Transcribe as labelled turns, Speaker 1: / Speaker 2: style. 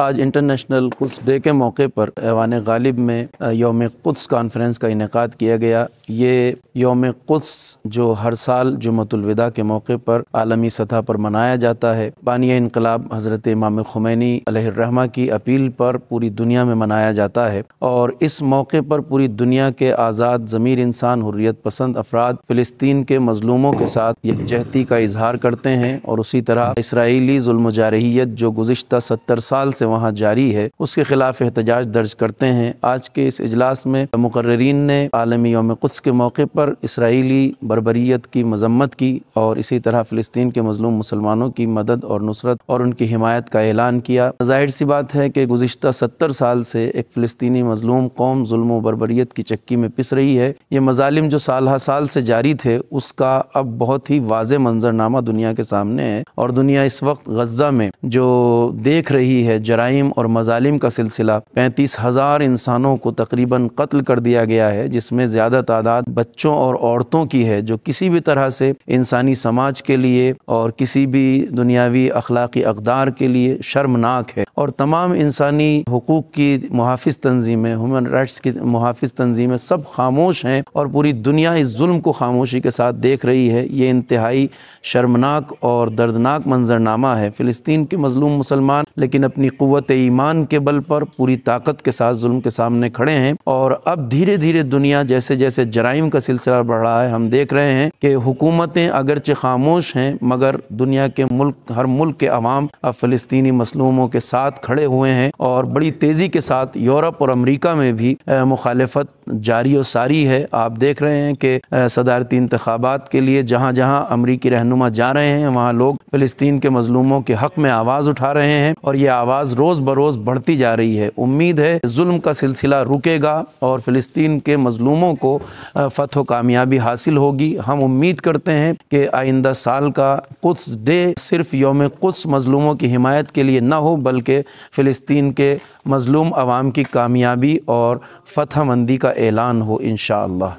Speaker 1: آج انٹرنیشنل قدس ڈے کے موقع پر ایوان غالب میں یوم قدس کانفرنس کا انعقاد کیا گیا یہ یوم قدس جو ہر سال جمعت الوداع کے موقع پر عالمی سطح پر منایا جاتا ہے بانی انقلاب حضرت امام خمینی علیہ الرحمہ کی اپیل پر پوری دنیا میں منایا جاتا ہے اور اس موقع پر پوری دنیا کے آزاد ضمیر انسان حریت پسند افراد فلسطین کے مظلوموں کے ساتھ یکجہتی کا اظہار کرتے ہیں اور اسی طرح اسرائیلی ظلم و جارحیت جو گزشتہ ستر سال سے سے وہاں جاری ہے اس کے خلاف احتجاج درج کرتے ہیں آج کے کے اس اجلاس میں مقررین نے عالمی یوم قدس موقع پر اسرائیلی بربریت کی مذمت کی اور اسی طرح فلسطین کے مظلوم مسلمانوں کی مدد اور نصرت اور ان کی حمایت کا اعلان کیا ظاہر سی بات ہے کہ گزشتہ ستر سال سے ایک فلسطینی مظلوم قوم ظلم و بربریت کی چکی میں پس رہی ہے یہ مظالم جو سالہ سال سے جاری تھے اس کا اب بہت ہی واضح منظر نامہ دنیا کے سامنے ہے اور دنیا اس وقت غزہ میں جو دیکھ رہی ہے جرائم اور مظالم کا سلسلہ پینتیس ہزار انسانوں کو تقریباً قتل کر دیا گیا ہے جس میں زیادہ تعداد بچوں اور عورتوں کی ہے جو کسی بھی طرح سے انسانی سماج کے لیے اور کسی بھی دنیاوی اخلاقی اقدار کے لیے شرمناک ہے اور تمام انسانی حقوق کی محافظ تنظیمیں ہیومن رائٹس کی محافظ تنظیمیں سب خاموش ہیں اور پوری دنیا اس ظلم کو خاموشی کے ساتھ دیکھ رہی ہے یہ انتہائی شرمناک اور دردناک منظرنامہ ہے فلسطین کے مظلوم مسلمان لیکن اپنی قوت ایمان کے بل پر پوری طاقت کے ساتھ ظلم کے سامنے کھڑے ہیں اور اب دھیرے دھیرے دنیا جیسے جیسے جرائم کا سلسلہ بڑھ رہا ہے ہم دیکھ رہے ہیں کہ حکومتیں اگرچہ خاموش ہیں مگر دنیا کے ملک ہر ملک کے عوام اب فلسطینی مسلوموں کے ساتھ کھڑے ہوئے ہیں اور بڑی تیزی کے ساتھ یورپ اور امریکہ میں بھی مخالفت جاری و ساری ہے آپ دیکھ رہے ہیں کہ صدارتی انتخابات کے لیے جہاں جہاں امریکی رہنما جا رہے ہیں وہاں لوگ فلسطین کے مظلوموں کے حق میں آواز اٹھا رہے ہیں اور یہ آواز روز بروز بڑھتی جا رہی ہے امید ہے ظلم کا سلسلہ رکے گا اور فلسطین کے مظلوموں کو فتح و کامیابی حاصل ہوگی ہم امید کرتے ہیں کہ آئندہ سال کا قدس ڈے صرف یوم قدس مظلوموں کی حمایت کے لیے نہ ہو بلکہ فلسطین کے مظلوم عوام کی کامیابی اور فتح مندی کا اعلان ہو انشاءاللہ